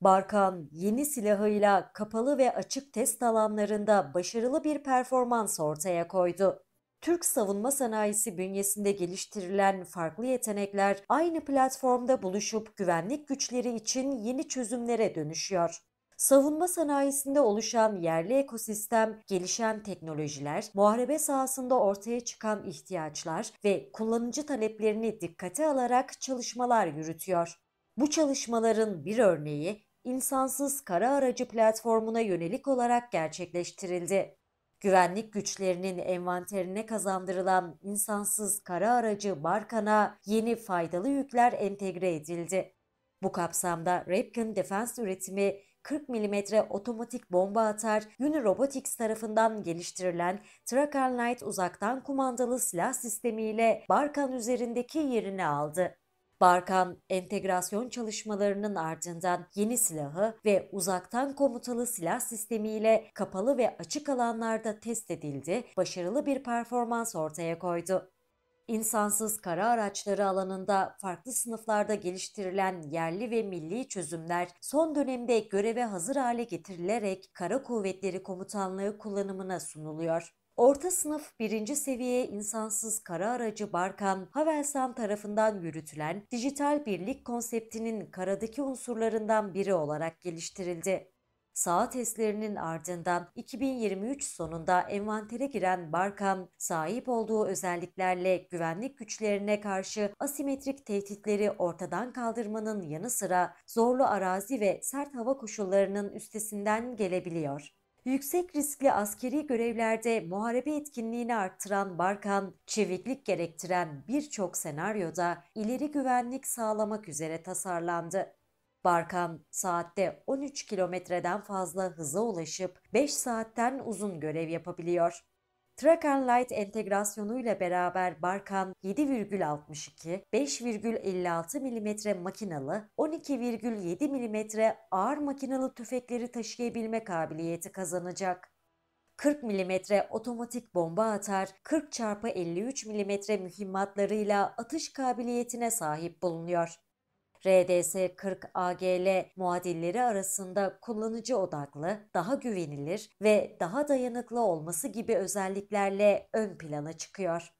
Barkan yeni silahıyla kapalı ve açık test alanlarında başarılı bir performans ortaya koydu. Türk savunma sanayisi bünyesinde geliştirilen farklı yetenekler aynı platformda buluşup güvenlik güçleri için yeni çözümlere dönüşüyor. Savunma sanayisinde oluşan yerli ekosistem, gelişen teknolojiler, muharebe sahasında ortaya çıkan ihtiyaçlar ve kullanıcı taleplerini dikkate alarak çalışmalar yürütüyor. Bu çalışmaların bir örneği insansız kara aracı platformuna yönelik olarak gerçekleştirildi. Güvenlik güçlerinin envanterine kazandırılan insansız kara aracı Barkan'a yeni faydalı yükler entegre edildi. Bu kapsamda Rapkin Defense üretimi 40 mm otomatik bomba atar Unirobotics tarafından geliştirilen Tracker Knight uzaktan kumandalı silah sistemiyle Barkan üzerindeki yerini aldı. Barkan entegrasyon çalışmalarının ardından yeni silahı ve uzaktan komutalı silah sistemiyle kapalı ve açık alanlarda test edildi, başarılı bir performans ortaya koydu. İnsansız kara araçları alanında farklı sınıflarda geliştirilen yerli ve milli çözümler son dönemde göreve hazır hale getirilerek Kara Kuvvetleri Komutanlığı kullanımına sunuluyor. Orta sınıf birinci seviye insansız kara aracı Barkan, Havelsan tarafından yürütülen dijital birlik konseptinin karadaki unsurlarından biri olarak geliştirildi. Saha testlerinin ardından 2023 sonunda envantere giren Barkan, sahip olduğu özelliklerle güvenlik güçlerine karşı asimetrik tehditleri ortadan kaldırmanın yanı sıra zorlu arazi ve sert hava koşullarının üstesinden gelebiliyor yüksek riskli askeri görevlerde muharebe etkinliğini arttıran Barkan, çeviklik gerektiren birçok senaryoda ileri güvenlik sağlamak üzere tasarlandı. Barkan saatte 13 kilometreden fazla hıza ulaşıp 5 saatten uzun görev yapabiliyor. Track and Light entegrasyonuyla beraber Barkan 7,62, 5,56 mm makinalı, 12,7 mm ağır makinalı tüfekleri taşıyabilme kabiliyeti kazanacak. 40 mm otomatik bomba atar, 40 x 53 mm mühimmatlarıyla atış kabiliyetine sahip bulunuyor. RDS 40 AGL muadilleri arasında kullanıcı odaklı, daha güvenilir ve daha dayanıklı olması gibi özelliklerle ön plana çıkıyor.